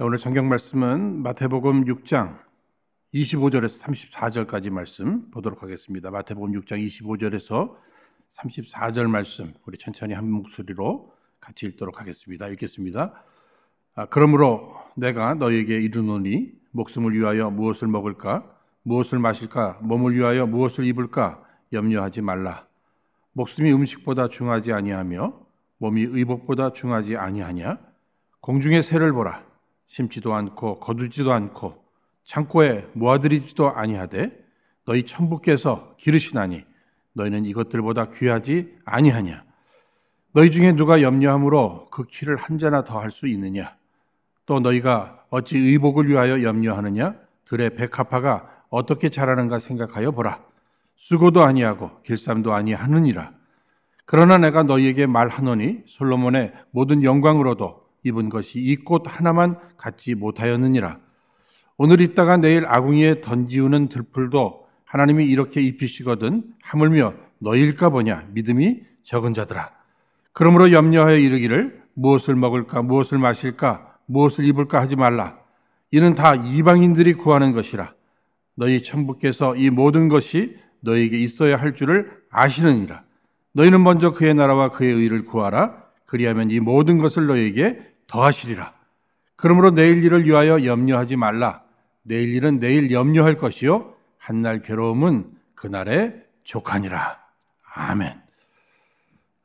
오늘 성경 말씀은 마태복음 6장 25절에서 34절까지 말씀 보도록 하겠습니다. 마태복음 6장 25절에서 34절 말씀 우리 천천히 한 목소리로 같이 읽도록 하겠습니다. 읽겠습니다. 아, 그러므로 내가 너에게 이르노니 목숨을 위하여 무엇을 먹을까 무엇을 마실까 몸을 위하여 무엇을 입을까 염려하지 말라. 목숨이 음식보다 중하지 아니하며 몸이 의복보다 중하지 아니하냐 공중의 새를 보라 심지도 않고 거두지도 않고 창고에 모아들이지도 아니하되 너희 천부께서 기르시나니 너희는 이것들보다 귀하지 아니하냐 너희 중에 누가 염려함으로 그 키를 한 자나 더 할 수 있느냐 또 너희가 어찌 의복을 위하여 염려하느냐 들의 백합화가 어떻게 자라는가 생각하여 보라 수고도 아니하고 길쌈도 아니하느니라 그러나 내가 너희에게 말하노니 솔로몬의 모든 영광으로도 입은 것이 이 꽃 하나만 갖지 못하였느니라. 오늘 있다가 내일 아궁이에 던지우는 들풀도 하나님이 이렇게 입히시거든 하물며 너일까 보냐 믿음이 적은 자들아. 그러므로 염려하여 이르기를 무엇을 먹을까 무엇을 마실까 무엇을 입을까 하지 말라. 이는 다 이방인들이 구하는 것이라. 너희 천부께서 이 모든 것이 너희에게 있어야 할 줄을 아시느니라. 너희는 먼저 그의 나라와 그의 의를 구하라. 그리하면 이 모든 것을 너희에게 더하시리라. 그러므로 내일 일을 위하여 염려하지 말라. 내일 일은 내일 염려할 것이요. 한 날 괴로움은 그날의 족하니라. 아멘.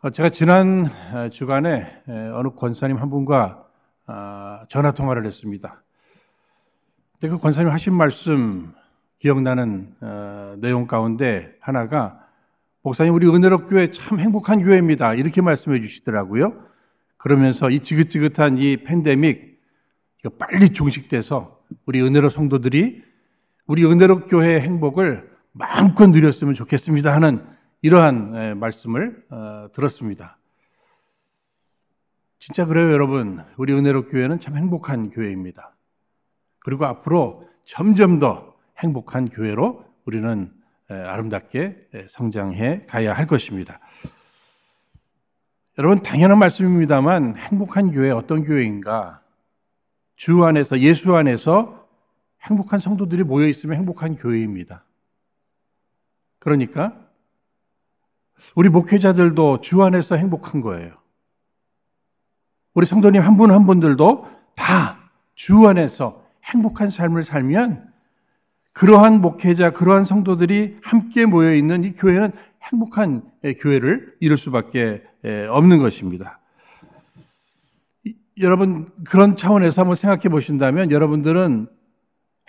어, 제가 지난 어, 주간에 어느 권사님 한 분과 아, 전화 통화를 했습니다. 그 권사님 하신 말씀 기억나는 어, 내용 가운데 하나가 목사님 우리 은혜롭 교회 참 행복한 교회입니다. 이렇게 말씀해 주시더라고요. 그러면서 이 지긋지긋한 이 팬데믹 이거 빨리 종식돼서 우리 은혜로 성도들이 우리 은혜로 교회의 행복을 마음껏 누렸으면 좋겠습니다 하는 이러한 예, 말씀을 어, 들었습니다. 진짜 그래요, 여러분. 우리 은혜로 교회는 참 행복한 교회입니다. 그리고 앞으로 점점 더 행복한 교회로 우리는 예, 아름답게 예, 성장해 가야 할 것입니다. 여러분 당연한 말씀입니다만 행복한 교회 어떤 교회인가? 주 안에서 예수 안에서 행복한 성도들이 모여 있으면 행복한 교회입니다. 그러니까 우리 목회자들도 주 안에서 행복한 거예요. 우리 성도님 한 분한 한 분들도 다 주 안에서 행복한 삶을 살면 그러한 목회자, 그러한 성도들이 함께 모여 있는 이 교회는 행복한 교회를 이룰 수밖에 예, 없는 것입니다. 여러분 그런 차원에서 한번 생각해 보신다면 여러분들은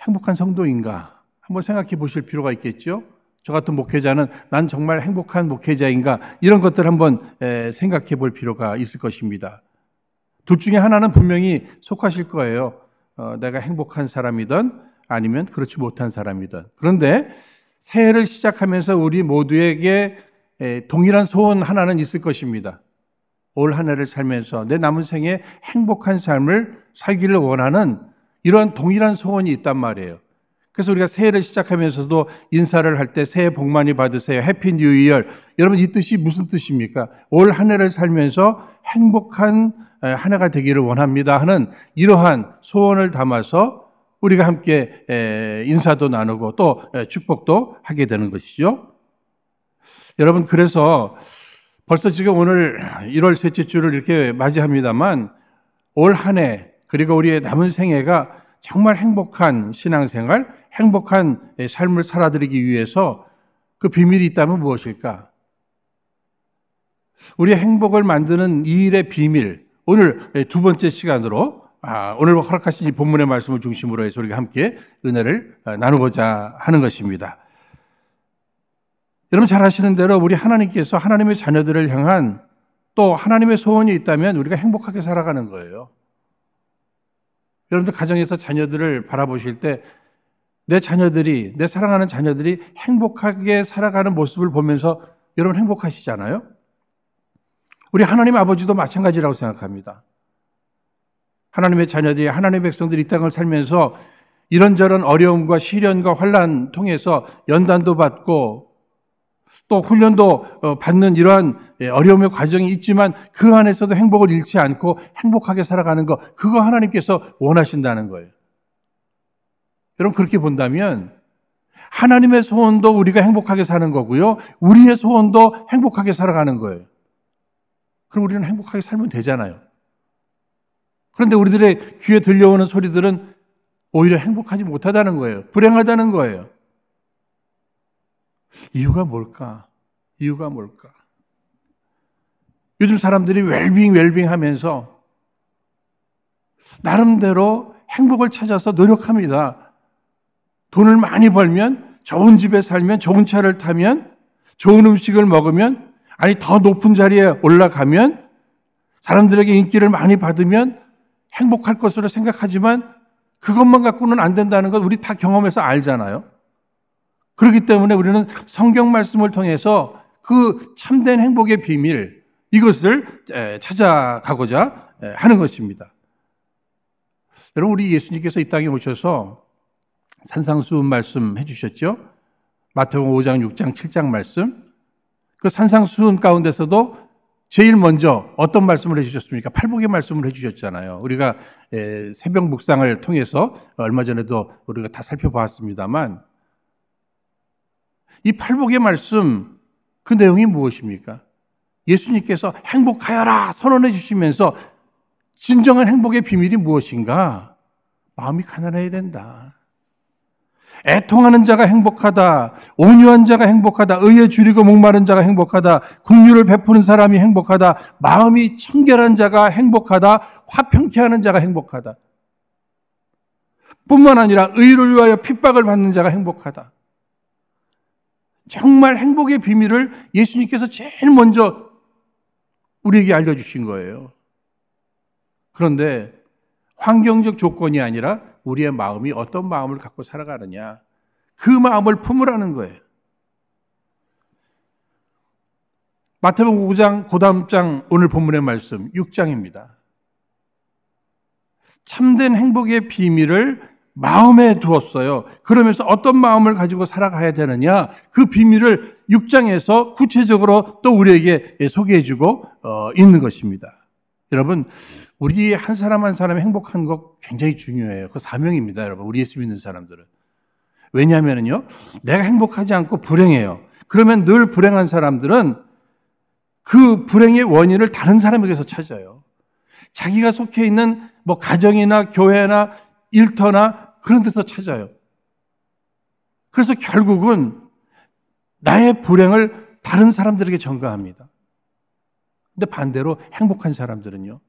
행복한 성도인가 한번 생각해 보실 필요가 있겠죠. 저 같은 목회자는 난 정말 행복한 목회자인가 이런 것들 한번 생각해 볼 필요가 있을 것입니다. 둘 중에 하나는 분명히 속하실 거예요. 어, 내가 행복한 사람이든 아니면 그렇지 못한 사람이든. 그런데 새해를 시작하면서 우리 모두에게 동일한 소원 하나는 있을 것입니다. 올 한 해를 살면서 내 남은 생에 행복한 삶을 살기를 원하는 이러한 동일한 소원이 있단 말이에요. 그래서 우리가 새해를 시작하면서도 인사를 할 때 새해 복 많이 받으세요. 해피 뉴 이어. 여러분 이 뜻이 무슨 뜻입니까? 올 한 해를 살면서 행복한 한 해가 되기를 원합니다 하는 이러한 소원을 담아서 우리가 함께 인사도 나누고 또 축복도 하게 되는 것이죠. 여러분, 그래서 벌써 지금 오늘 1월 셋째 주를 이렇게 맞이합니다만 올 한 해 그리고 우리의 남은 생애가 정말 행복한 신앙생활, 행복한 삶을 살아들이기 위해서 그 비밀이 있다면 무엇일까? 우리의 행복을 만드는 이 일의 비밀, 오늘 두 번째 시간으로 아, 오늘 뭐 허락하신 이 본문의 말씀을 중심으로 해서 우리가 함께 은혜를 나누고자 하는 것입니다. 여러분 잘 아시는 대로 우리 하나님께서 하나님의 자녀들을 향한 또 하나님의 소원이 있다면 우리가 행복하게 살아가는 거예요. 여러분들 가정에서 자녀들을 바라보실 때 내 자녀들이, 내 사랑하는 자녀들이 행복하게 살아가는 모습을 보면서 여러분 행복하시잖아요? 우리 하나님 아버지도 마찬가지라고 생각합니다. 하나님의 자녀들이 하나님의 백성들이 이 땅을 살면서 이런저런 어려움과 시련과 환란 통해서 연단도 받고 또 훈련도 어, 받는 이러한 예, 어려움의 과정이 있지만 그 안에서도 행복을 잃지 않고 행복하게 살아가는 것, 그거 하나님께서 원하신다는 거예요. 여러분, 그렇게 본다면 하나님의 소원도 우리가 행복하게 사는 거고요. 우리의 소원도 행복하게 살아가는 거예요. 그럼 우리는 행복하게 살면 되잖아요. 그런데 우리들의 귀에 들려오는 소리들은 오히려 행복하지 못하다는 거예요. 불행하다는 거예요. 이유가 뭘까? 이유가 뭘까? 요즘 사람들이 웰빙 웰빙 하면서 나름대로 행복을 찾아서 노력합니다. 돈을 많이 벌면 좋은 집에 살면 좋은 차를 타면 좋은 음식을 먹으면 아니 더 높은 자리에 올라가면 사람들에게 인기를 많이 받으면 행복할 것으로 생각하지만 그것만 갖고는 안 된다는 걸 우리 다 경험해서 알잖아요. 그렇기 때문에 우리는 성경 말씀을 통해서 그 참된 행복의 비밀 이것을 찾아가고자 하는 것입니다. 여러분 우리 예수님께서 이 땅에 오셔서 산상수훈 말씀 해주셨죠. 마태복음 5장, 6장, 7장 말씀. 그 산상수훈 가운데서도 제일 먼저 어떤 말씀을 해주셨습니까? 팔복의 말씀을 해주셨잖아요. 우리가 새벽 묵상을 통해서 얼마 전에도 우리가 다 살펴보았습니다만 이 팔복의 말씀 그 내용이 무엇입니까? 예수님께서 행복하여라 선언해 주시면서 진정한 행복의 비밀이 무엇인가? 마음이 가난해야 된다. 애통하는 자가 행복하다. 온유한 자가 행복하다. 의에 줄이고 목마른 자가 행복하다. 국류를 베푸는 사람이 행복하다. 마음이 청결한 자가 행복하다. 화평케 하는 자가 행복하다. 뿐만 아니라 의를 위하여 핍박을 받는 자가 행복하다. 정말 행복의 비밀을 예수님께서 제일 먼저 우리에게 알려주신 거예요. 그런데 환경적 조건이 아니라 우리의 마음이 어떤 마음을 갖고 살아가느냐. 그 마음을 품으라는 거예요. 마태복음 9장고그 장, 오늘 본문의 말씀, 6장입니다. 참된 행복의 비밀을 마음에 두었어요. 그러면서 어떤 마음을 가지고 살아가야 되느냐 그 비밀을 6장에서 구체적으로 또 우리에게 소개해주고 어, 있는 것입니다. 여러분 우리 한 사람 한 사람 행복한 것 굉장히 중요해요. 그 사명입니다, 여러분. 우리 예수 믿는 사람들은 왜냐하면요 내가 행복하지 않고 불행해요. 그러면 늘 불행한 사람들은 그 불행의 원인을 다른 사람에게서 찾아요. 자기가 속해 있는 뭐 가정이나 교회나 일터나 그런 데서 찾아요. 그래서 결국은 나의 불행을 다른 사람들에게 전가합니다. 근데 반대로 행복한 사람들은요.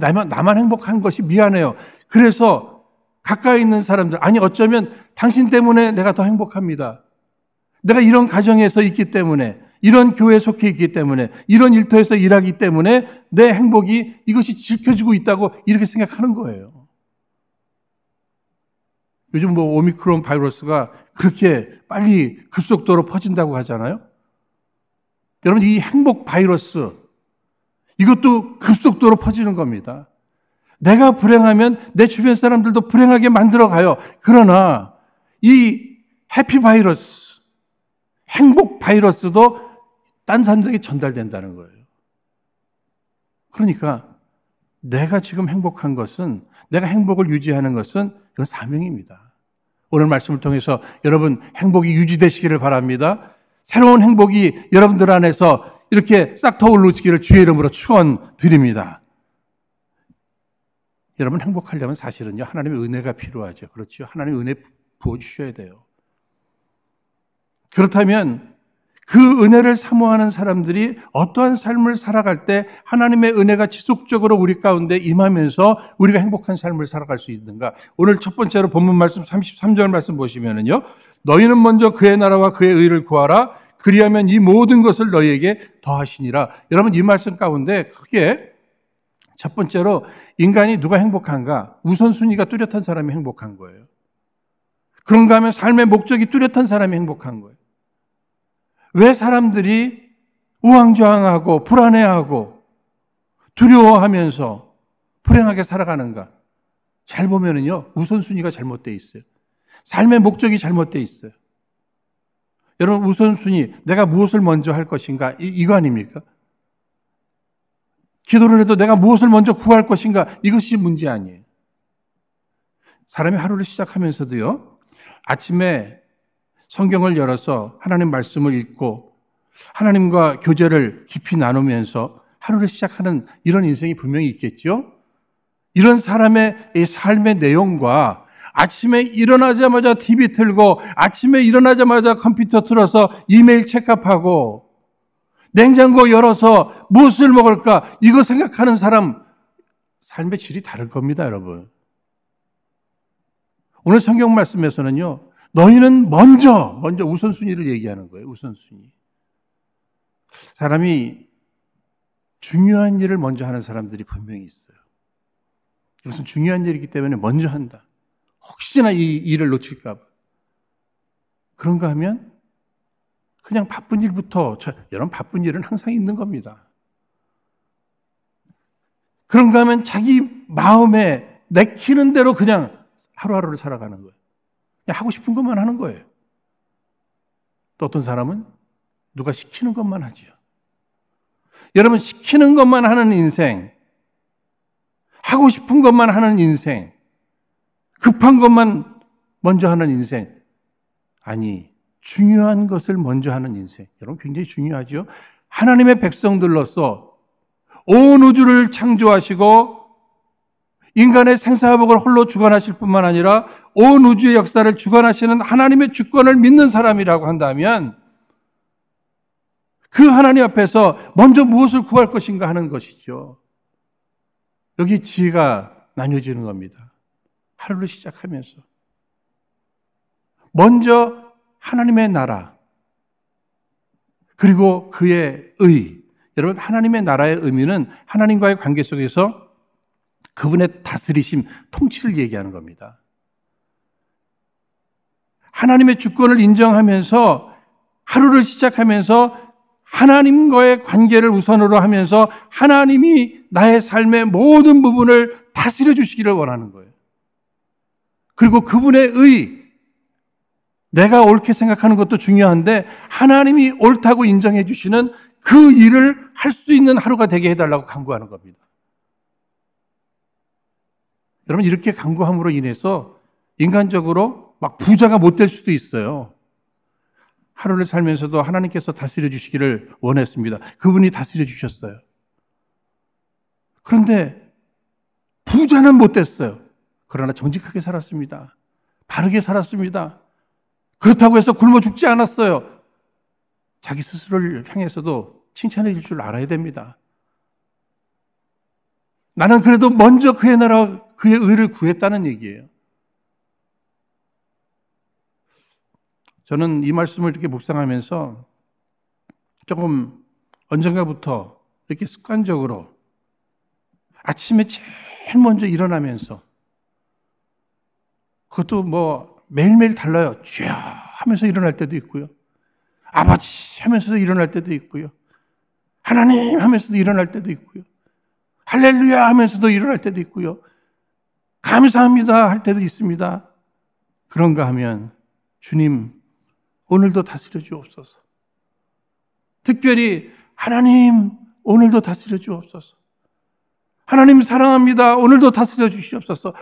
나만, 나만 행복한 것이 미안해요. 그래서 가까이 있는 사람들, 아니, 어쩌면 당신 때문에 내가 더 행복합니다. 내가 이런 가정에서 있기 때문에, 이런 교회에 속해 있기 때문에, 이런 일터에서 일하기 때문에 내 행복이 이것이 지켜지고 있다고 이렇게 생각하는 거예요. 요즘 뭐 오미크론 바이러스가 그렇게 빨리 급속도로 퍼진다고 하잖아요. 여러분 이 행복 바이러스 이것도 급속도로 퍼지는 겁니다. 내가 불행하면 내 주변 사람들도 불행하게 만들어 가요. 그러나 이 해피 바이러스, 행복 바이러스도 딴 사람들에게 전달된다는 거예요. 그러니까 내가 지금 행복한 것은 내가 행복을 유지하는 것은 그건 사명입니다. 오늘 말씀을 통해서 여러분 행복이 유지되시기를 바랍니다. 새로운 행복이 여러분들 안에서 이렇게 싹 터올르시기를 주의 이름으로 축원드립니다. 여러분 행복하려면 사실은요 하나님의 은혜가 필요하죠. 그렇죠. 하나님의 은혜 부어 주셔야 돼요. 그렇다면 그 은혜를 사모하는 사람들이 어떠한 삶을 살아갈 때 하나님의 은혜가 지속적으로 우리 가운데 임하면서 우리가 행복한 삶을 살아갈 수 있는가? 오늘 첫 번째로 본문 말씀 33절 말씀 보시면은요. 너희는 먼저 그의 나라와 그의 의를 구하라. 그리하면 이 모든 것을 너희에게 더하시니라. 여러분 이 말씀 가운데 크게 첫 번째로 인간이 누가 행복한가? 우선순위가 뚜렷한 사람이 행복한 거예요. 그런가 하면 삶의 목적이 뚜렷한 사람이 행복한 거예요. 왜 사람들이 우왕좌왕하고 불안해하고 두려워하면서 불행하게 살아가는가? 잘 보면은요, 우선순위가 잘못되어 있어요. 삶의 목적이 잘못되어 있어요. 여러분, 우선순위, 내가 무엇을 먼저 할 것인가? 이, 이거 아닙니까? 기도를 해도 내가 무엇을 먼저 구할 것인가? 이것이 문제 아니에요. 사람이 하루를 시작하면서도요, 아침에 성경을 열어서 하나님 말씀을 읽고 하나님과 교제를 깊이 나누면서 하루를 시작하는 이런 인생이 분명히 있겠죠? 이런 사람의 삶의 내용과 아침에 일어나자마자 TV 틀고 아침에 일어나자마자 컴퓨터 틀어서 이메일 체크하고 냉장고 열어서 무엇을 먹을까 이거 생각하는 사람 삶의 질이 다를 겁니다, 여러분. 오늘 성경 말씀에서는요. 너희는 먼저, 먼저 우선순위를 얘기하는 거예요. 우선순위. 사람이 중요한 일을 먼저 하는 사람들이 분명히 있어요. 이것은 중요한 일이기 때문에 먼저 한다. 혹시나 이 일을 놓칠까봐. 그런가 하면 그냥 바쁜 일부터, 저, 여러분 바쁜 일은 항상 있는 겁니다. 그런가 하면 자기 마음에 내키는 대로 그냥 하루하루를 살아가는 거예요. 하고 싶은 것만 하는 거예요. 또 어떤 사람은 누가 시키는 것만 하지 여러분, 시키는 것만 하는 인생, 하고 싶은 것만 하는 인생, 급한 것만 먼저 하는 인생, 아니, 중요한 것을 먼저 하는 인생. 여러분, 굉장히 중요하죠? 하나님의 백성들로서 온 우주를 창조하시고 인간의 생사복을 홀로 주관하실 뿐만 아니라 온 우주의 역사를 주관하시는 하나님의 주권을 믿는 사람이라고 한다면 그 하나님 앞에서 먼저 무엇을 구할 것인가 하는 것이죠. 여기 지혜가 나뉘어지는 겁니다. 하루를 시작하면서. 먼저 하나님의 나라, 그리고 그의 의. 여러분, 하나님의 나라의 의미는 하나님과의 관계 속에서 그분의 다스리심, 통치를 얘기하는 겁니다. 하나님의 주권을 인정하면서 하루를 시작하면서 하나님과의 관계를 우선으로 하면서 하나님이 나의 삶의 모든 부분을 다스려 주시기를 원하는 거예요. 그리고 그분의 의, 내가 옳게 생각하는 것도 중요한데 하나님이 옳다고 인정해 주시는 그 일을 할 수 있는 하루가 되게 해달라고 강구하는 겁니다. 여러분 이렇게 간구함으로 인해서 인간적으로 막 부자가 못 될 수도 있어요. 하루를 살면서도 하나님께서 다스려 주시기를 원했습니다. 그분이 다스려 주셨어요. 그런데 부자는 못 됐어요. 그러나 정직하게 살았습니다. 바르게 살았습니다. 그렇다고 해서 굶어 죽지 않았어요. 자기 스스로를 향해서도 칭찬해 줄 줄 알아야 됩니다. 나는 그래도 먼저 그의 나라, 그의 의를 구했다는 얘기예요. 저는 이 말씀을 이렇게 묵상하면서 조금 언젠가부터 이렇게 습관적으로 아침에 제일 먼저 일어나면서 그것도 뭐 매일매일 달라요. 쥐야 하면서 일어날 때도 있고요. 아버지 하면서 일어날 때도 있고요. 하나님 하면서도 일어날 때도 있고요. 할렐루야 하면서도 일어날 때도 있고요. 감사합니다 할 때도 있습니다. 그런가 하면 주님 오늘도 다스려 주옵소서. 특별히 하나님 오늘도 다스려 주옵소서. 하나님 사랑합니다. 오늘도 다스려 주시옵소서.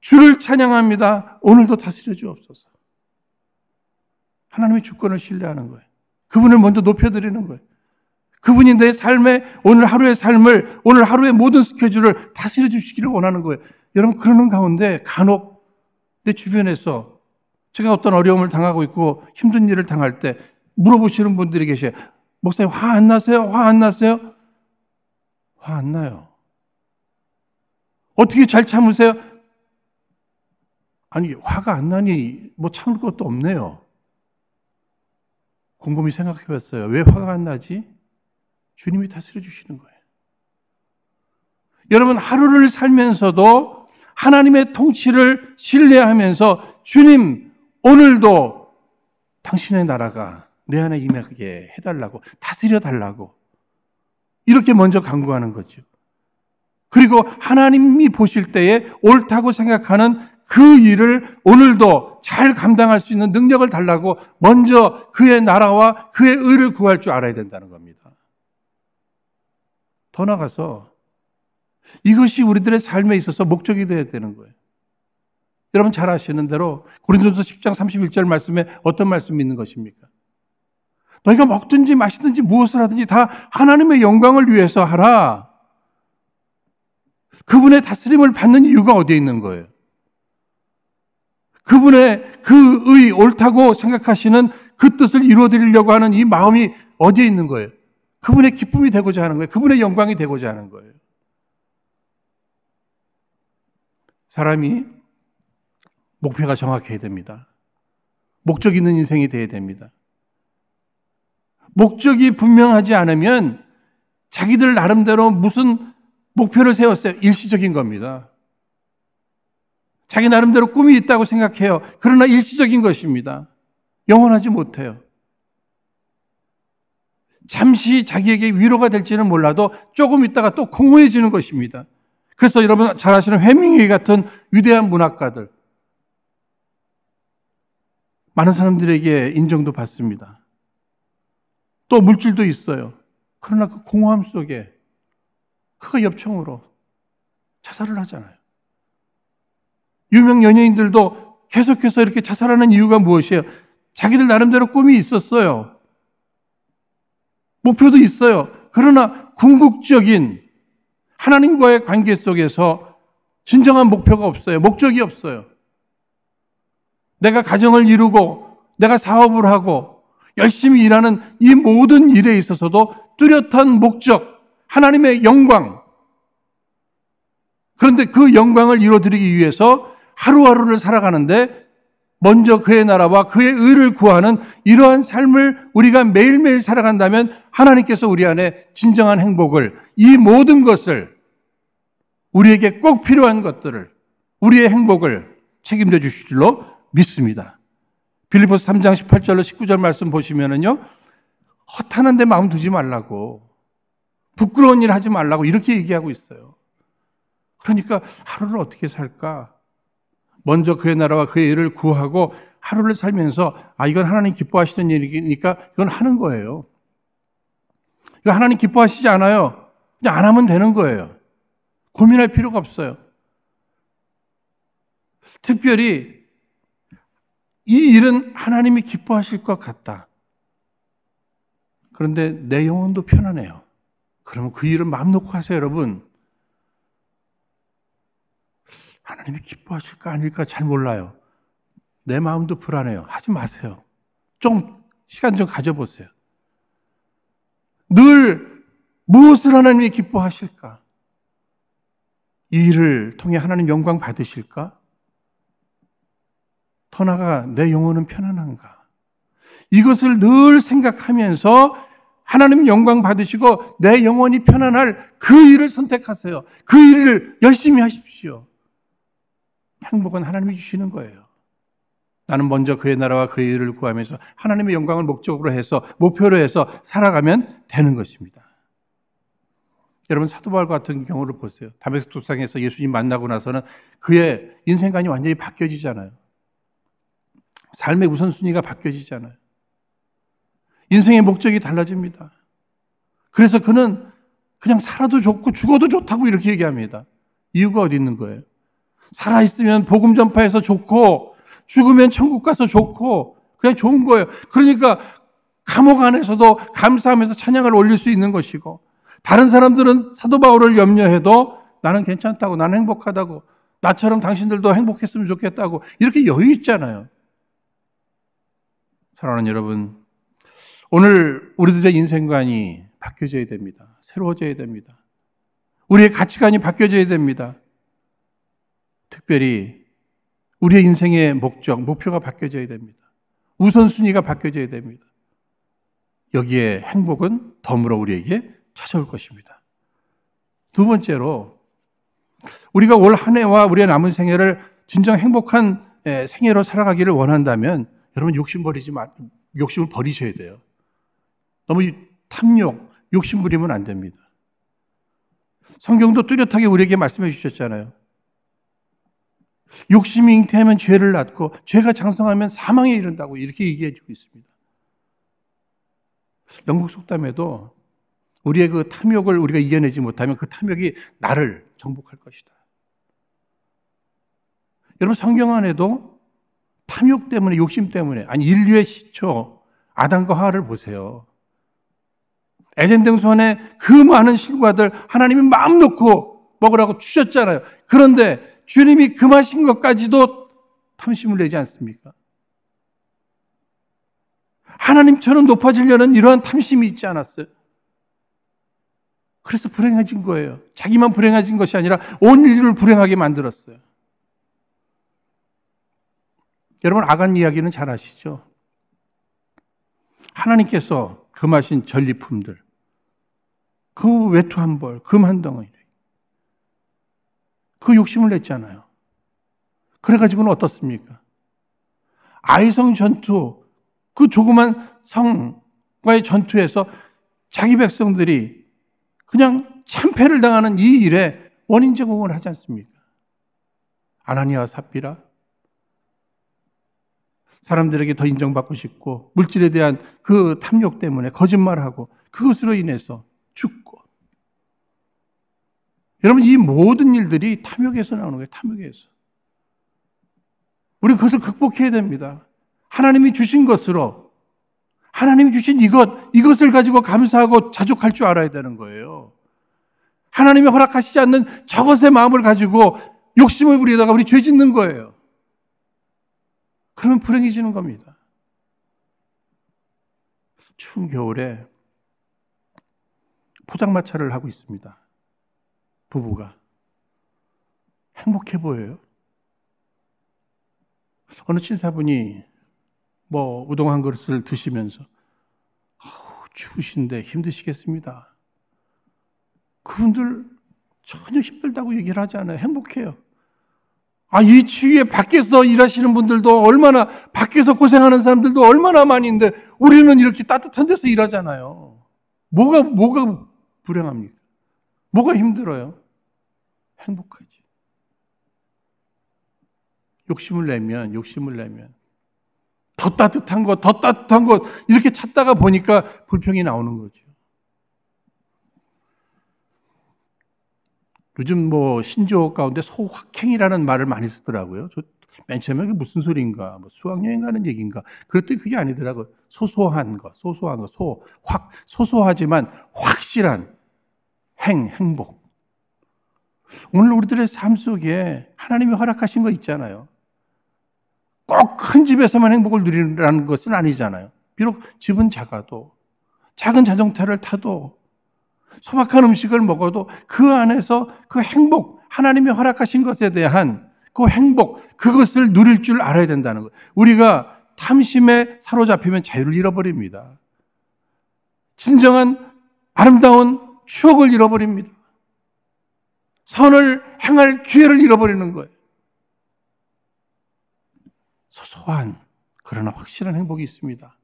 주를 찬양합니다. 오늘도 다스려 주옵소서. 하나님의 주권을 신뢰하는 거예요. 그분을 먼저 높여드리는 거예요. 그분이 내 삶에 오늘 하루의 삶을 오늘 하루의 모든 스케줄을 다스려 주시기를 원하는 거예요. 여러분 그러는 가운데 간혹 내 주변에서 제가 어떤 어려움을 당하고 있고 힘든 일을 당할 때 물어보시는 분들이 계셔요. 목사님 화 안 나세요? 화 안 나세요? 화 안 나요. 어떻게 잘 참으세요? 아니 화가 안 나니 뭐 참을 것도 없네요. 곰곰이 생각해 봤어요. 왜 화가 안 나지? 주님이 다스려 주시는 거예요. 여러분 하루를 살면서도 하나님의 통치를 신뢰하면서 주님 오늘도 당신의 나라가 내 안에 임하게 해달라고 다스려 달라고 이렇게 먼저 간구하는 거죠. 그리고 하나님이 보실 때에 옳다고 생각하는 그 일을 오늘도 잘 감당할 수 있는 능력을 달라고 먼저 그의 나라와 그의 의를 구할 줄 알아야 된다는 겁니다. 더 나가서 이것이 우리들의 삶에 있어서 목적이 되어야 되는 거예요. 여러분 잘 아시는 대로 고린도서 10장 31절 말씀에 어떤 말씀이 있는 것입니까? 너희가 먹든지 마시든지 무엇을 하든지 다 하나님의 영광을 위해서 하라. 그분의 다스림을 받는 이유가 어디에 있는 거예요? 그분의 그의 옳다고 생각하시는 그 뜻을 이루어 드리려고 하는 이 마음이 어디에 있는 거예요? 그분의 기쁨이 되고자 하는 거예요. 그분의 영광이 되고자 하는 거예요. 사람이 목표가 정확해야 됩니다. 목적 있는 인생이 돼야 됩니다. 목적이 분명하지 않으면 자기들 나름대로 무슨 목표를 세웠어요. 일시적인 겁니다. 자기 나름대로 꿈이 있다고 생각해요. 그러나 일시적인 것입니다. 영원하지 못해요. 잠시 자기에게 위로가 될지는 몰라도 조금 있다가 또 공허해지는 것입니다. 그래서 여러분 잘 아시는 헤밍웨이 같은 위대한 문학가들 많은 사람들에게 인정도 받습니다. 또 물질도 있어요. 그러나 그 공허함 속에 그가 엽청으로 자살을 하잖아요. 유명 연예인들도 계속해서 이렇게 자살하는 이유가 무엇이에요? 자기들 나름대로 꿈이 있었어요. 목표도 있어요. 그러나 궁극적인 하나님과의 관계 속에서 진정한 목표가 없어요. 목적이 없어요. 내가 가정을 이루고 내가 사업을 하고 열심히 일하는 이 모든 일에 있어서도 뚜렷한 목적, 하나님의 영광. 그런데 그 영광을 이루어드리기 위해서 하루하루를 살아가는데 먼저 그의 나라와 그의 의를 구하는 이러한 삶을 우리가 매일매일 살아간다면 하나님께서 우리 안에 진정한 행복을 이 모든 것을 우리에게 꼭 필요한 것들을 우리의 행복을 책임져 주실 줄로 믿습니다. 빌리포스 3장 18절로 19절 말씀 보시면은요. 허탄한데 마음 두지 말라고 부끄러운 일 하지 말라고 이렇게 얘기하고 있어요. 그러니까 하루를 어떻게 살까? 먼저 그의 나라와 그의 일을 구하고 하루를 살면서 아 이건 하나님 기뻐하시는 일이니까 이건 하는 거예요. 이거 하나님 기뻐하시지 않아요. 그냥 안 하면 되는 거예요. 고민할 필요가 없어요. 특별히 이 일은 하나님이 기뻐하실 것 같다. 그런데 내 영혼도 편안해요. 그러면 그 일을 마음 놓고 하세요, 여러분. 하나님이 기뻐하실까 아닐까 잘 몰라요. 내 마음도 불안해요. 하지 마세요. 좀 시간 좀 가져보세요. 늘 무엇을 하나님이 기뻐하실까? 이 일을 통해 하나님 영광 받으실까? 더 나아가 내 영혼은 편안한가? 이것을 늘 생각하면서 하나님 영광 받으시고 내 영혼이 편안할 그 일을 선택하세요. 그 일을 열심히 하십시오. 행복은 하나님이 주시는 거예요. 나는 먼저 그의 나라와 그의 일을 구하면서 하나님의 영광을 목적으로 해서 목표로 해서 살아가면 되는 것입니다. 여러분 사도 바울 같은 경우를 보세요. 다메섹 도상에서 예수님 만나고 나서는 그의 인생관이 완전히 바뀌어지잖아요. 삶의 우선순위가 바뀌어지잖아요. 인생의 목적이 달라집니다. 그래서 그는 그냥 살아도 좋고 죽어도 좋다고 이렇게 얘기합니다. 이유가 어디 있는 거예요? 살아있으면 복음 전파해서 좋고, 죽으면 천국 가서 좋고, 그냥 좋은 거예요. 그러니까 감옥 안에서도 감사하면서 찬양을 올릴 수 있는 것이고, 다른 사람들은 사도 바울을 염려해도 나는 괜찮다고, 나는 행복하다고, 나처럼 당신들도 행복했으면 좋겠다고, 이렇게 여유 있잖아요. 사랑하는 여러분, 오늘 우리들의 인생관이 바뀌어져야 됩니다. 새로워져야 됩니다. 우리의 가치관이 바뀌어져야 됩니다. 특별히 우리의 인생의 목적, 목표가 바뀌어져야 됩니다. 우선순위가 바뀌어져야 됩니다. 여기에 행복은 덤으로 우리에게 찾아올 것입니다. 두 번째로, 우리가 올 한 해와 우리의 남은 생애를 진정 행복한 생애로 살아가기를 원한다면, 여러분 욕심 버리지 마, 욕심을 버리셔야 돼요. 너무 탐욕, 욕심 부리면 안 됩니다. 성경도 뚜렷하게 우리에게 말씀해 주셨잖아요. 욕심이 잉태하면 죄를 낳고 죄가 장성하면 사망에 이른다고 이렇게 얘기해 주고 있습니다. 영국 속담에도 우리의 그 탐욕을 우리가 이겨내지 못하면 그 탐욕이 나를 정복할 것이다. 여러분 성경 안에도 탐욕 때문에 욕심 때문에 아니 인류의 시초 아담과 하와를 보세요. 에덴 등선에 그 많은 실과들 하나님이 마음 놓고 먹으라고 주셨잖아요. 그런데 주님이 금하신 것까지도 탐심을 내지 않습니까? 하나님처럼 높아지려는 이러한 탐심이 있지 않았어요. 그래서 불행해진 거예요. 자기만 불행해진 것이 아니라 온 인류를 불행하게 만들었어요. 여러분 아간 이야기는 잘 아시죠? 하나님께서 금하신 전리품들, 그 외투 한 벌, 금 한 덩어리, 그 욕심을 냈잖아요. 그래가지고는 어떻습니까? 아이성 전투, 그 조그만 성과의 전투에서 자기 백성들이 그냥 참패를 당하는 이 일에 원인 제공을 하지 않습니까? 아나니아 삽비라. 사람들에게 더 인정받고 싶고 물질에 대한 그 탐욕 때문에 거짓말하고 그것으로 인해서 죽고 여러분, 이 모든 일들이 탐욕에서 나오는 거예요. 탐욕에서. 우리 그것을 극복해야 됩니다. 하나님이 주신 것으로, 하나님이 주신 이것, 이것을 가지고 감사하고 자족할 줄 알아야 되는 거예요. 하나님이 허락하시지 않는 저것의 마음을 가지고 욕심을 부리다가 우리 죄 짓는 거예요. 그러면 불행해지는 겁니다. 추운 겨울에 포장마차를 하고 있습니다. 부부가 행복해 보여요. 어느 친사분이 뭐 우동 한 그릇을 드시면서 아우 추우신데 힘드시겠습니다. 그분들 전혀 힘들다고 얘기를 하지 않아요. 행복해요. 아, 이 추위에 밖에서 일하시는 분들도 얼마나, 밖에서 고생하는 사람들도 얼마나 많이 있는데 우리는 이렇게 따뜻한 데서 일하잖아요. 뭐가, 뭐가 불행합니까? 뭐가 힘들어요? 행복하지. 욕심을 내면, 욕심을 내면. 더 따뜻한 것, 더 따뜻한 것, 이렇게 찾다가 보니까 불평이 나오는 거죠. 요즘 뭐 신조어 가운데 소확행이라는 말을 많이 쓰더라고요. 맨 처음에 그게 무슨 소리인가, 뭐 수학여행 가는 얘기인가. 그랬더니 그게 아니더라고요. 소소한 것, 소소한 것, 소, 확, 소소하지만 확실한 행, 행복. 오늘 우리들의 삶 속에 하나님이 허락하신 거 있잖아요. 꼭 큰 집에서만 행복을 누리라는 것은 아니잖아요. 비록 집은 작아도, 작은 자동차를 타도, 소박한 음식을 먹어도 그 안에서 그 행복, 하나님이 허락하신 것에 대한 그 행복, 그것을 누릴 줄 알아야 된다는 것. 우리가 탐심에 사로잡히면 자유를 잃어버립니다. 진정한 아름다운 추억을 잃어버립니다. 선을 행할 기회를 잃어버리는 거예요. 소소한 그러나 확실한 행복이 있습니다.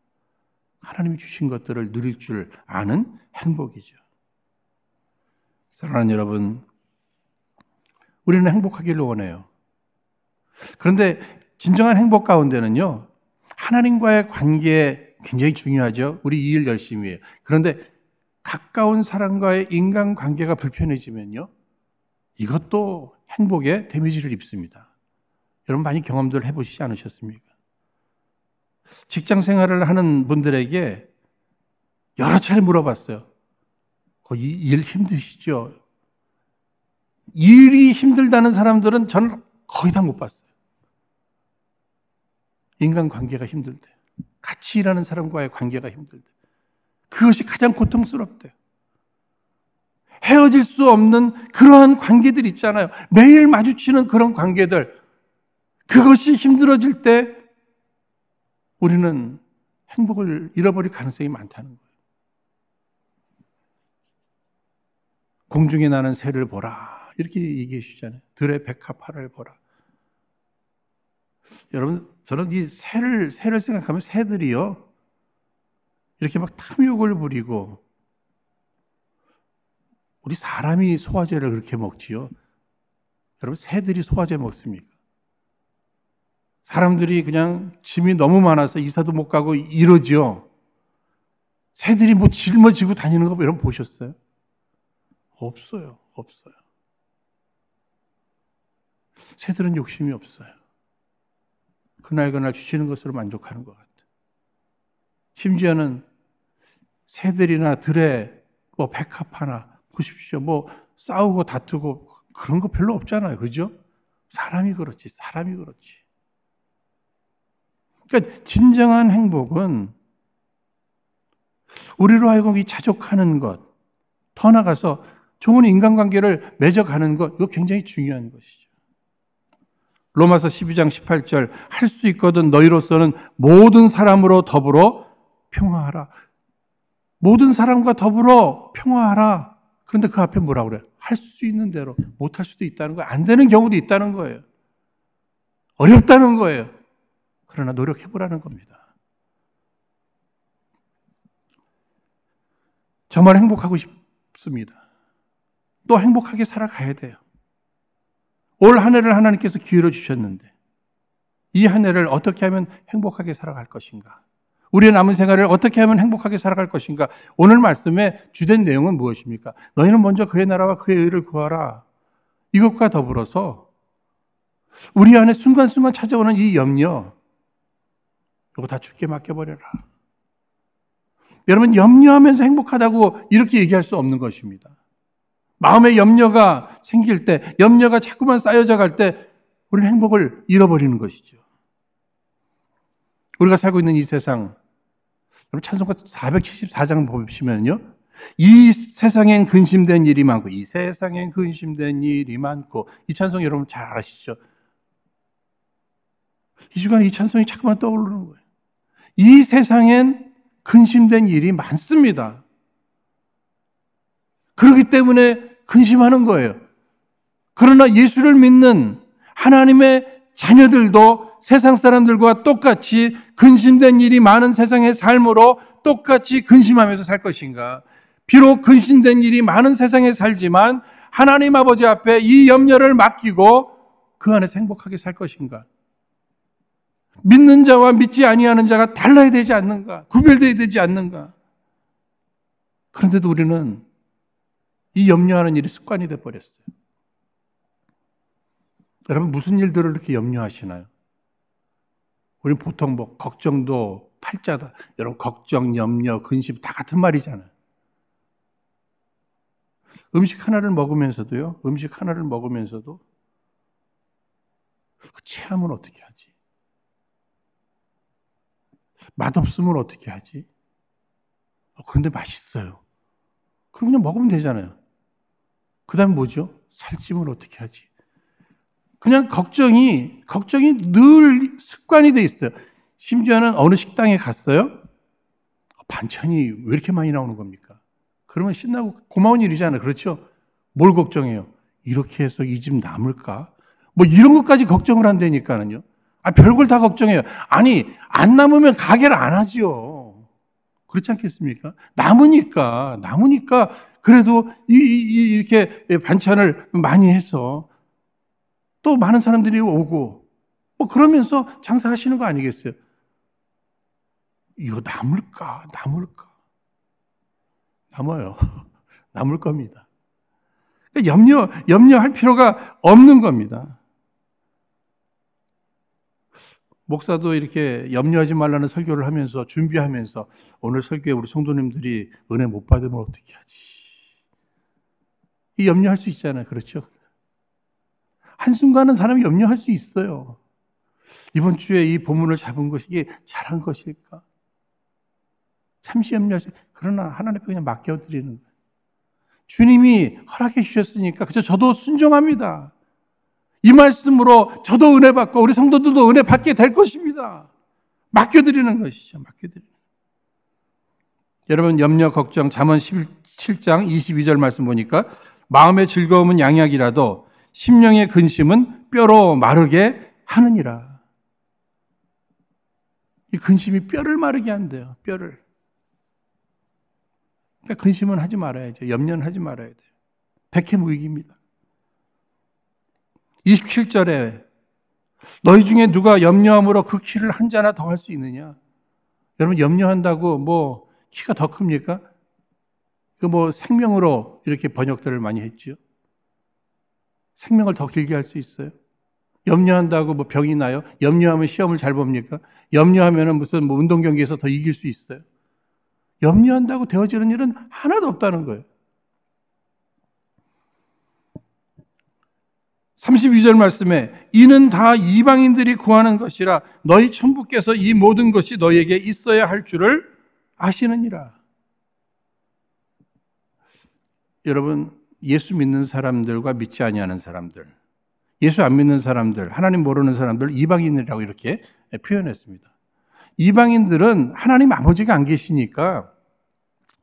하나님이 주신 것들을 누릴 줄 아는 행복이죠. 사랑하는 여러분, 우리는 행복하기를 원해요. 그런데 진정한 행복 가운데는요, 하나님과의 관계 굉장히 중요하죠. 우리 이 일 열심히 해요. 그런데 가까운 사람과의 인간 관계가 불편해지면요. 이것도 행복에 데미지를 입습니다. 여러분 많이 경험들 해보시지 않으셨습니까? 직장 생활을 하는 분들에게 여러 차례 물어봤어요. 어, 일 힘드시죠? 일이 힘들다는 사람들은 저는 거의 다 못 봤어요. 인간 관계가 힘들대. 같이 일하는 사람과의 관계가 힘들대. 그것이 가장 고통스럽대요. 헤어질 수 없는 그러한 관계들 있잖아요. 매일 마주치는 그런 관계들. 그것이 힘들어질 때 우리는 행복을 잃어버릴 가능성이 많다는 거예요. 공중에 나는 새를 보라. 이렇게 얘기해 주잖아요. 들의 백합화를 보라. 여러분, 저는 이 새를, 새를 생각하면 새들이요. 이렇게 막 탐욕을 부리고 우리 사람이 소화제를 그렇게 먹지요. 여러분 새들이 소화제 먹습니까? 사람들이 그냥 짐이 너무 많아서 이사도 못 가고 이러지요. 새들이 뭐 짊어지고 다니는 거 여러분 뭐 보셨어요? 없어요. 없어요. 새들은 욕심이 없어요. 그날그날 주시는 것으로 만족하는 것 같아요. 심지어는 새들이나 들에 뭐 백합하나 보십시오. 뭐 싸우고 다투고 그런 거 별로 없잖아요. 그죠? 사람이 그렇지. 사람이 그렇지. 그러니까 진정한 행복은 우리로 하여금 이 자족하는 것, 더 나가서 아 좋은 인간관계를 맺어가는 것, 이거 굉장히 중요한 것이죠. 로마서 12장 18절, 할 수 있거든 너희로서는 모든 사람으로 더불어 평화하라. 모든 사람과 더불어 평화하라. 그런데 그 앞에 뭐라 그래? 할 수 있는 대로 못 할 수도 있다는 거예요. 안 되는 경우도 있다는 거예요. 어렵다는 거예요. 그러나 노력해 보라는 겁니다. 정말 행복하고 싶습니다. 또 행복하게 살아가야 돼요. 올 한 해를 하나님께서 기회로 주셨는데 이 한 해를 어떻게 하면 행복하게 살아갈 것인가? 우리의 남은 생활을 어떻게 하면 행복하게 살아갈 것인가? 오늘 말씀의 주된 내용은 무엇입니까? 너희는 먼저 그의 나라와 그의 의를 구하라. 이것과 더불어서 우리 안에 순간순간 찾아오는 이 염려, 이거 다 죽게 맡겨버려라. 여러분, 염려하면서 행복하다고 이렇게 얘기할 수 없는 것입니다. 마음의 염려가 생길 때, 염려가 자꾸만 쌓여져 갈 때, 우리는 행복을 잃어버리는 것이죠. 우리가 살고 있는 이 세상, 여러분 찬송가 474장 보시면요. 이 세상엔 근심된 일이 많고 이 세상엔 근심된 일이 많고 이 찬송 여러분 잘 아시죠? 이 주간 이 찬송이 자꾸만 떠오르는 거예요. 이 세상엔 근심된 일이 많습니다. 그렇기 때문에 근심하는 거예요. 그러나 예수를 믿는 하나님의 자녀들도 세상 사람들과 똑같이 근심된 일이 많은 세상의 삶으로 똑같이 근심하면서 살 것인가? 비록 근심된 일이 많은 세상에 살지만 하나님 아버지 앞에 이 염려를 맡기고 그 안에서 행복하게 살 것인가? 믿는 자와 믿지 아니하는 자가 달라야 되지 않는가? 구별돼야 되지 않는가? 그런데도 우리는 이 염려하는 일이 습관이 돼 버렸어요. 여러분 무슨 일들을 이렇게 염려하시나요? 우리 보통 뭐 걱정도 팔자다. 여러분 걱정, 염려, 근심 다 같은 말이잖아요. 음식 하나를 먹으면서도요. 음식 하나를 먹으면서도 그체험은 어떻게 하지? 맛없으면 어떻게 하지? 그런데 어, 맛있어요. 그럼 그냥 먹으면 되잖아요. 그 다음에 뭐죠? 살찜을 어떻게 하지? 그냥 걱정이, 걱정이 늘 습관이 돼 있어요. 심지어는 어느 식당에 갔어요? 반찬이 왜 이렇게 많이 나오는 겁니까? 그러면 신나고 고마운 일이잖아요. 그렇죠? 뭘 걱정해요? 이렇게 해서 이 집 남을까? 뭐 이런 것까지 걱정을 한다니까는요. 아, 별걸 다 걱정해요. 아니, 안 남으면 가게를 안 하지요. 그렇지 않겠습니까? 남으니까, 남으니까 그래도 이, 이, 렇게 반찬을 많이 해서 또 많은 사람들이 오고 뭐 그러면서 장사하시는 거 아니겠어요? 이거 남을까? 남을까? 남아요. 남을 겁니다. 그러니까 염려, 염려할 필요가 없는 겁니다. 목사도 이렇게 염려하지 말라는 설교를 하면서 준비하면서 오늘 설교에 우리 성도님들이 은혜 못 받으면 어떻게 하지? 이 염려할 수 있잖아요. 그렇죠? 한순간은 사람이 염려할 수 있어요. 이번 주에 이 본문을 잡은 것이 게 잘한 것일까? 잠시 염려하시 그러나 하나님께 그냥 맡겨드리는 거예요. 주님이 허락해 주셨으니까 그저 저도 순종합니다. 이 말씀으로 저도 은혜 받고 우리 성도들도 은혜 받게 될 것입니다. 맡겨드리는 것이죠. 맡겨드리는. 여러분 염려 걱정 잠언 17장 22절 말씀 보니까 마음의 즐거움은 양약이라도 심령의 근심은 뼈로 마르게 하느니라. 이 근심이 뼈를 마르게 한대요. 뼈를. 그러니까 근심은 하지 말아야죠. 염려는 하지 말아야 돼요. 백해무익입니다. 27절에 너희 중에 누가 염려함으로 그 키를 한 자나 더 할 수 있느냐? 여러분 염려한다고 뭐 키가 더 큽니까? 그뭐 생명으로 이렇게 번역들을 많이 했죠 생명을 더 길게 할 수 있어요. 염려한다고 뭐 병이 나요? 염려하면 시험을 잘 봅니까? 염려하면 무슨 뭐 운동 경기에서 더 이길 수 있어요? 염려한다고 되어지는 일은 하나도 없다는 거예요. 32절 말씀에 이는 다 이방인들이 구하는 것이라 너희 천부께서 이 모든 것이 너희에게 있어야 할 줄을 아시느니라. 여러분 예수 믿는 사람들과 믿지 아니하는 사람들, 예수 안 믿는 사람들, 하나님 모르는 사람들 이방인이라고 이렇게 표현했습니다. 이방인들은 하나님 아버지가 안 계시니까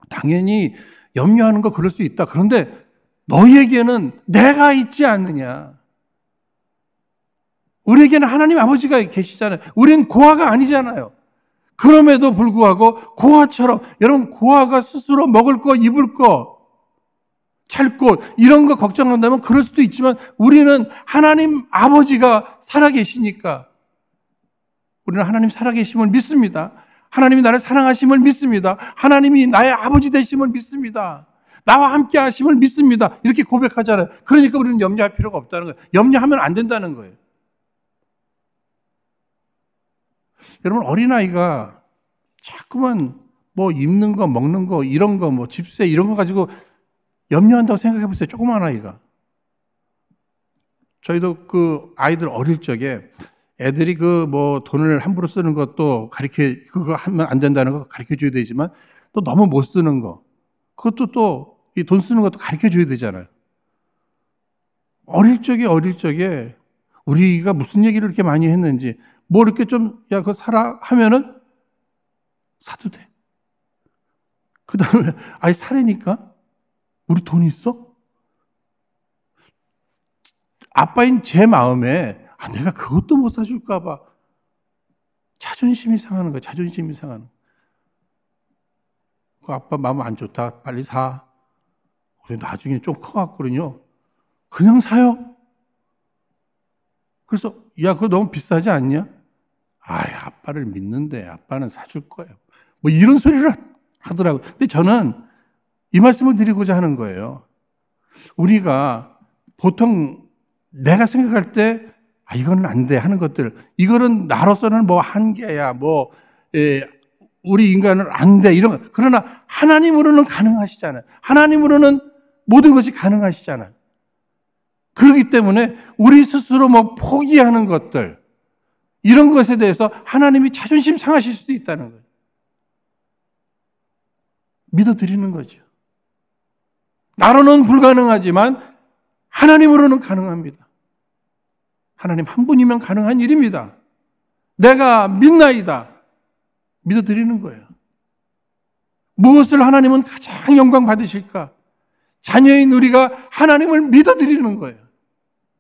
당연히 염려하는 거 그럴 수 있다. 그런데 너희에게는 내가 있지 않느냐. 우리에게는 하나님 아버지가 계시잖아요. 우린 고아가 아니잖아요. 그럼에도 불구하고 고아처럼 여러분 고아가 스스로 먹을 거 입을 거 찰꽃 이런 거 걱정한다면 그럴 수도 있지만 우리는 하나님 아버지가 살아계시니까 우리는 하나님 살아계심을 믿습니다. 하나님이 나를 사랑하심을 믿습니다. 하나님이 나의 아버지 되심을 믿습니다. 나와 함께 하심을 믿습니다. 이렇게 고백하잖아요. 그러니까 우리는 염려할 필요가 없다는 거예요. 염려하면 안 된다는 거예요. 여러분, 어린아이가 자꾸만 뭐 입는 거, 먹는 거, 이런 거, 뭐 집세 이런 거 가지고 염려한다고 생각해 보세요. 조그만 아이가. 저희도 그 아이들 어릴 적에 애들이 그 뭐 돈을 함부로 쓰는 것도 가르쳐, 그거 하면 안 된다는 거 가르쳐 줘야 되지만 또 너무 못 쓰는 거. 그것도 또 이 돈 쓰는 것도 가르쳐 줘야 되잖아요. 어릴 적에 어릴 적에 우리가 무슨 얘기를 이렇게 많이 했는지 뭐 이렇게 좀, 야, 그거 사라 하면은 사도 돼. 그 다음에, 아니, 사라니까? 우리 돈 있어? 아빠인 제 마음에 아, 내가 그것도 못 사줄까봐 자존심이 상하는 거야. 자존심이 상하는 거야. 그 아빠 마음 안 좋다. 빨리 사. 그래 나중에 좀 커갔거든요. 그냥 사요. 그래서 야 그거 너무 비싸지 않냐? 아 아빠를 믿는데 아빠는 사줄 거예요. 뭐 이런 소리를 하더라고요. 근데 저는 이 말씀을 드리고자 하는 거예요. 우리가 보통 내가 생각할 때, 아, 이거는 안 돼. 하는 것들. 이거는 나로서는 뭐 한계야. 뭐, 예, 우리 인간은 안 돼. 이런 거. 그러나 하나님으로는 가능하시잖아요. 하나님으로는 모든 것이 가능하시잖아요. 그렇기 때문에 우리 스스로 뭐 포기하는 것들, 이런 것에 대해서 하나님이 자존심 상하실 수도 있다는 거예요. 믿어드리는 거죠. 나로는 불가능하지만 하나님으로는 가능합니다. 하나님 한 분이면 가능한 일입니다. 내가 믿나이다. 믿어드리는 거예요. 무엇을 하나님은 가장 영광 받으실까? 자녀인 우리가 하나님을 믿어드리는 거예요.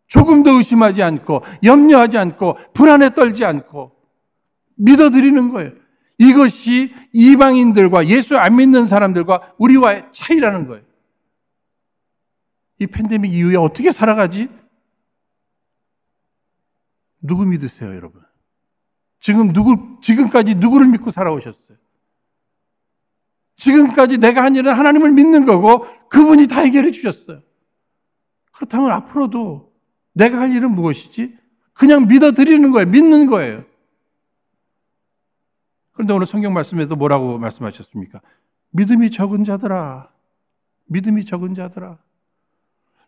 조금 더 의심하지 않고, 염려하지 않고, 불안에 떨지 않고, 믿어드리는 거예요. 이것이 이방인들과 예수 안 믿는 사람들과 우리와의 차이라는 거예요. 이 팬데믹 이후에 어떻게 살아가지? 누구 믿으세요, 여러분? 지금 누구, 지금까지 누구를 믿고 살아오셨어요? 지금까지 내가 한 일은 하나님을 믿는 거고 그분이 다 해결해 주셨어요. 그렇다면 앞으로도 내가 할 일은 무엇이지? 그냥 믿어드리는 거예요. 믿는 거예요. 그런데 오늘 성경 말씀에서 뭐라고 말씀하셨습니까? 믿음이 적은 자더라 믿음이 적은 자더라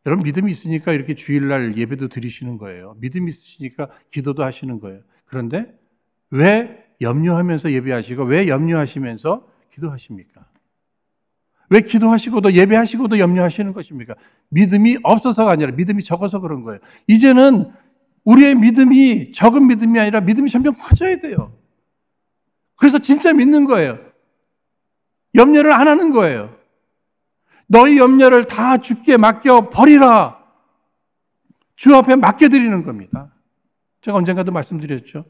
여러분 믿음이 있으니까 이렇게 주일날 예배도 드리시는 거예요. 믿음이 있으시니까 기도도 하시는 거예요. 그런데 왜 염려하면서 예배하시고 왜 염려하시면서 기도하십니까? 왜 기도하시고도 예배하시고도 염려하시는 것입니까? 믿음이 없어서가 아니라 믿음이 적어서 그런 거예요. 이제는 우리의 믿음이 적은 믿음이 아니라 믿음이 점점 커져야 돼요. 그래서 진짜 믿는 거예요. 염려를 안 하는 거예요. 너희 염려를 다 죽게 맡겨 버리라. 주 앞에 맡겨드리는 겁니다. 제가 언젠가도 말씀드렸죠.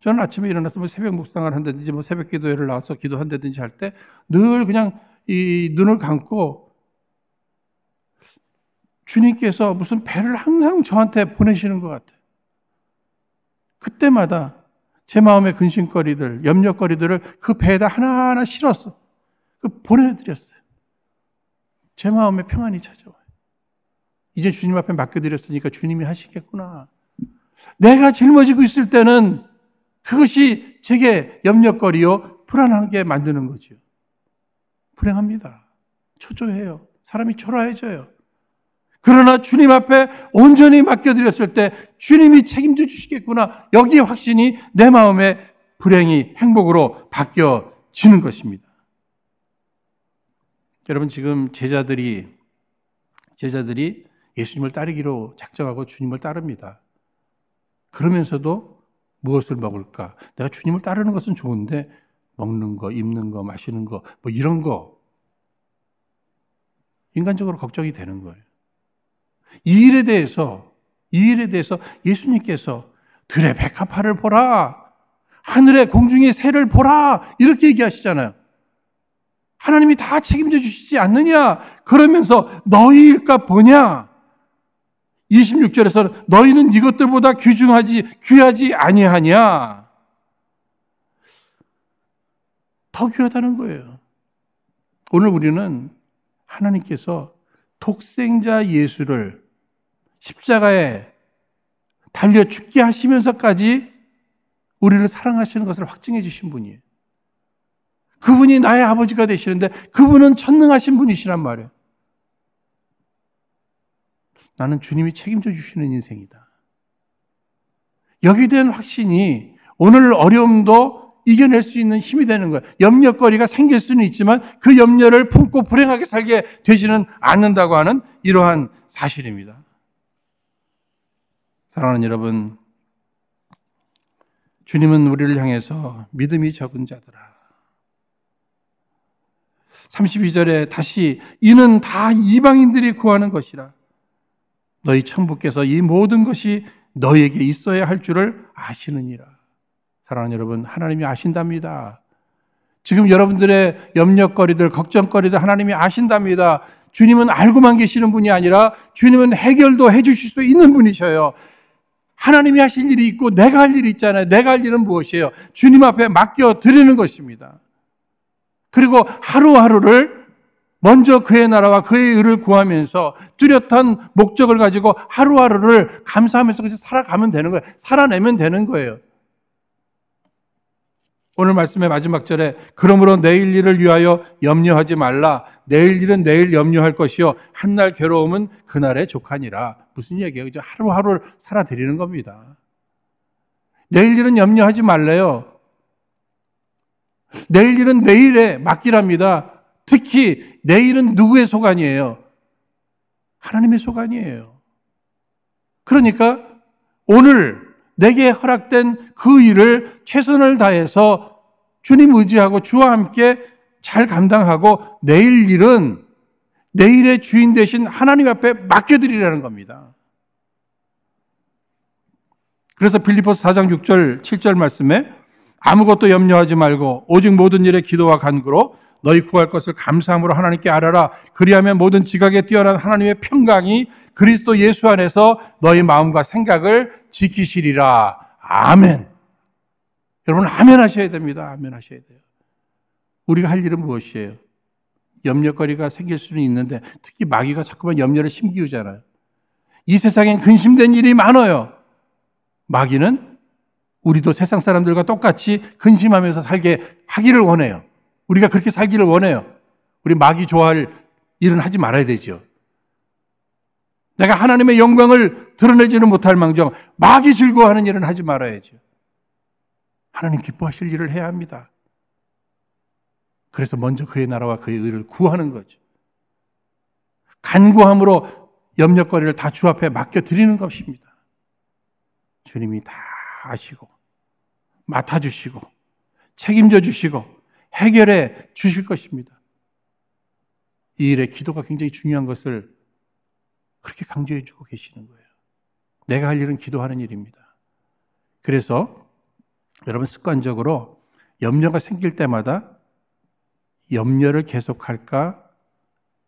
저는 아침에 일어나서 뭐 새벽 묵상을 한다든지 뭐 새벽 기도회를 나와서 기도한다든지 할 때 늘 그냥 이 눈을 감고 주님께서 무슨 배를 항상 저한테 보내시는 것 같아요. 그때마다 제 마음의 근심거리들, 염려거리들을 그 배에다 하나하나 실어서 그 보내드렸어요. 제 마음에 평안이 찾아와요. 이제 주님 앞에 맡겨드렸으니까 주님이 하시겠구나. 내가 짊어지고 있을 때는 그것이 제게 염려거리요, 불안하게 만드는 거죠. 불행합니다. 초조해요. 사람이 초라해져요. 그러나 주님 앞에 온전히 맡겨드렸을 때 주님이 책임져 주시겠구나. 여기에 확신이 내 마음의 불행이 행복으로 바뀌어지는 것입니다. 여러분 지금 제자들이 제자들이 예수님을 따르기로 작정하고 주님을 따릅니다. 그러면서도 무엇을 먹을까? 내가 주님을 따르는 것은 좋은데 먹는 거, 입는 거, 마시는 거, 뭐 이런 거 인간적으로 걱정이 되는 거예요. 이 일에 대해서 이 일에 대해서 예수님께서 들의 백합화를 보라, 하늘의 공중의 새를 보라 이렇게 얘기하시잖아요. 하나님이 다 책임져 주시지 않느냐? 그러면서 너희일까 보냐? 2 6절에서 너희는 이것들보다 귀중하지 귀하지 아니하냐? 더 귀하다는 거예요. 오늘 우리는 하나님께서 독생자 예수를 십자가에 달려 죽게 하시면서까지 우리를 사랑하시는 것을 확증해 주신 분이에요. 그분이 나의 아버지가 되시는데 그분은 천능하신 분이시란 말이에요. 나는 주님이 책임져 주시는 인생이다. 여기 대 확신이 오늘 어려움도 이겨낼 수 있는 힘이 되는 거예요. 염려거리가 생길 수는 있지만 그 염려를 품고 불행하게 살게 되지는 않는다고 하는 이러한 사실입니다. 사랑하는 여러분, 주님은 우리를 향해서 믿음이 적은 자들아. 32절에 다시 이는 다 이방인들이 구하는 것이라. 너희 천부께서 이 모든 것이 너에게 희 있어야 할 줄을 아시느니라. 사랑하는 여러분, 하나님이 아신답니다. 지금 여러분들의 염려거리들, 걱정거리들 하나님이 아신답니다. 주님은 알고만 계시는 분이 아니라 주님은 해결도 해 주실 수 있는 분이셔요. 하나님이 하실 일이 있고 내가 할 일이 있잖아요. 내가 할 일은 무엇이에요? 주님 앞에 맡겨 드리는 것입니다. 그리고 하루하루를 먼저 그의 나라와 그의 의를 구하면서 뚜렷한 목적을 가지고 하루하루를 감사하면서 살아가면 되는 거예요. 살아내면 되는 거예요. 오늘 말씀의 마지막 절에 그러므로 내일 일을 위하여 염려하지 말라. 내일 일은 내일 염려할 것이요 한 날 괴로움은 그날의 족하니라. 무슨 얘기예요? 하루하루를 살아들이는 겁니다. 내일 일은 염려하지 말래요. 내일 일은 내일에 맡기랍니다. 특히 내일은 누구의 소관이에요? 하나님의 소관이에요. 그러니까 오늘 내게 허락된 그 일을 최선을 다해서 주님 의지하고 주와 함께 잘 감당하고 내일 일은 내일의 주인 대신 하나님 앞에 맡겨드리라는 겁니다. 그래서 빌리포스 4장 6절, 7절 말씀에 아무것도 염려하지 말고 오직 모든 일에 기도와 간구로 너희 구할 것을 감사함으로 하나님께 알아라. 그리하면 모든 지각에 뛰어난 하나님의 평강이 그리스도 예수 안에서 너희 마음과 생각을 지키시리라. 아멘. 여러분 아멘 하셔야 됩니다. 아멘 하셔야 돼요. 우리가 할 일은 무엇이에요? 염려거리가 생길 수는 있는데 특히 마귀가 자꾸만 염려를 심기우잖아요. 이 세상엔 근심된 일이 많아요. 마귀는 우리도 세상 사람들과 똑같이 근심하면서 살게 하기를 원해요. 우리가 그렇게 살기를 원해요. 우리 마귀 좋아할 일은 하지 말아야 되죠. 내가 하나님의 영광을 드러내지는 못할 망정, 마귀 즐거워하는 일은 하지 말아야죠. 하나님 기뻐하실 일을 해야 합니다. 그래서 먼저 그의 나라와 그의 의를 구하는 거죠. 간구함으로 염려거리를 다 주 앞에 맡겨 드리는 것입니다. 주님이 다 아시고 맡아주시고 책임져 주시고 해결해 주실 것입니다. 이 일에 기도가 굉장히 중요한 것을 그렇게 강조해 주고 계시는 거예요. 내가 할 일은 기도하는 일입니다. 그래서 여러분 습관적으로 염려가 생길 때마다 염려를 계속할까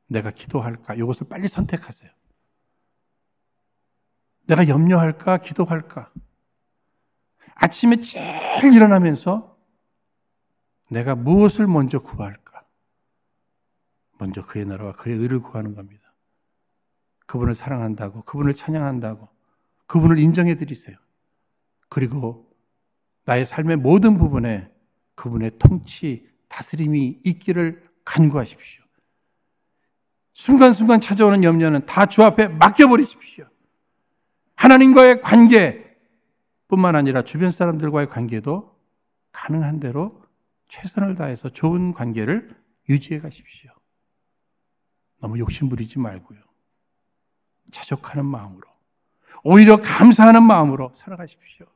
내가 기도할까? 이것을 빨리 선택하세요. 내가 염려할까? 기도할까? 아침에 제일 일어나면서 내가 무엇을 먼저 구할까? 먼저 그의 나라와 그의 의를 구하는 겁니다. 그분을 사랑한다고, 그분을 찬양한다고, 그분을 인정해 드리세요. 그리고 나의 삶의 모든 부분에 그분의 통치, 다스림이 있기를 간구하십시오. 순간순간 찾아오는 염려는 다 주 앞에 맡겨버리십시오. 하나님과의 관계, 뿐만 아니라 주변 사람들과의 관계도 가능한 대로 최선을 다해서 좋은 관계를 유지해 가십시오. 너무 욕심부리지 말고요. 자족하는 마음으로, 오히려 감사하는 마음으로 살아가십시오.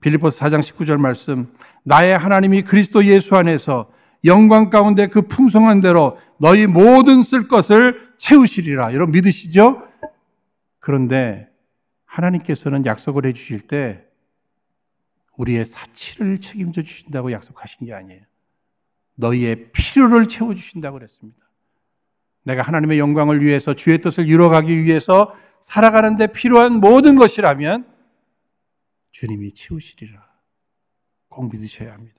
빌리포스 4장 19절 말씀, 나의 하나님이 그리스도 예수 안에서 영광 가운데 그 풍성한 대로 너희 모든 쓸 것을 채우시리라. 여러분 믿으시죠? 그런데 하나님께서는 약속을 해 주실 때 우리의 사치를 책임져 주신다고 약속하신 게 아니에요. 너희의 필요를 채워 주신다고 그랬습니다. 내가 하나님의 영광을 위해서 주의 뜻을 이루어가기 위해서 살아가는데 필요한 모든 것이라면 주님이 채우시리라. 꼭 믿으셔야 합니다.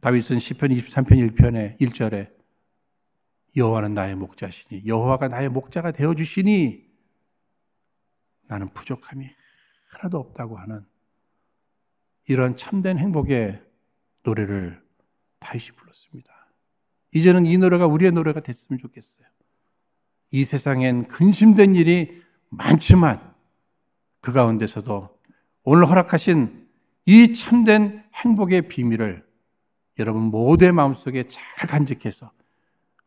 다윗은 시편 23편 1편에 1절에 여호와는 나의 목자시니 여호와가 나의 목자가 되어 주시니 나는 부족함이 하나도 없다고 하는 이런 참된 행복의 노래를 다시 불렀습니다. 이제는 이 노래가 우리의 노래가 됐으면 좋겠어요. 이 세상엔 근심된 일이 많지만 그 가운데서도 오늘 허락하신 이 참된 행복의 비밀을 여러분 모두의 마음속에 잘 간직해서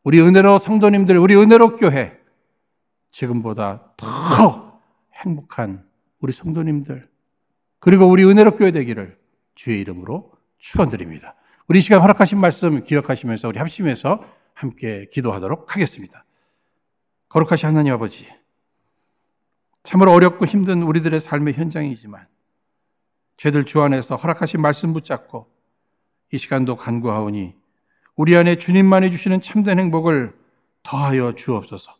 우리 은혜로 성도님들, 우리 은혜로 교회 지금보다 더 행복한 우리 성도님들 그리고 우리 은혜로 교회 되기를 주의 이름으로 축원드립니다. 우리 시간 허락하신 말씀 기억하시면서 우리 합심해서 함께 기도하도록 하겠습니다. 거룩하신 하나님 아버지, 참으로 어렵고 힘든 우리들의 삶의 현장이지만 죄들 주 안에서 허락하신 말씀 붙잡고 이 시간도 간구하오니 우리 안에 주님만이 주시는 참된 행복을 더하여 주옵소서.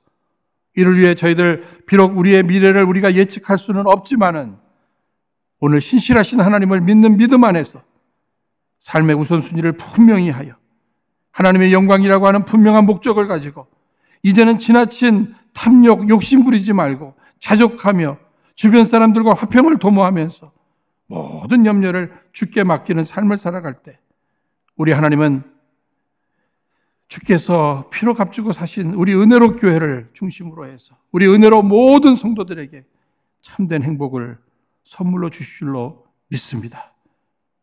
이를 위해 저희들 비록 우리의 미래를 우리가 예측할 수는 없지만은 오늘 신실하신 하나님을 믿는 믿음 안에서 삶의 우선순위를 분명히 하여 하나님의 영광이라고 하는 분명한 목적을 가지고 이제는 지나친 탐욕, 욕심 부리지 말고 자족하며 주변 사람들과 화평을 도모하면서 모든 염려를 죽게 맡기는 삶을 살아갈 때 우리 하나님은 주께서 피로 값주고 사신 우리 은혜로 교회를 중심으로 해서 우리 은혜로 모든 성도들에게 참된 행복을 선물로 주실 줄로 믿습니다.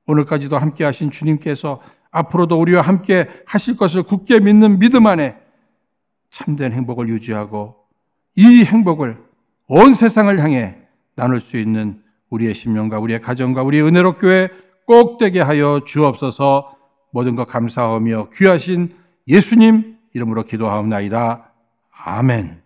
오늘까지도 함께 하신 주님께서 앞으로도 우리와 함께 하실 것을 굳게 믿는 믿음 안에 참된 행복을 유지하고 이 행복을 온 세상을 향해 나눌 수 있는 우리의 심령과 우리의 가정과 우리의 은혜롭 교회 꼭 되게 하여 주옵소서 모든 것 감사하며 귀하신 예수님 이름으로 기도하옵나이다. 아멘.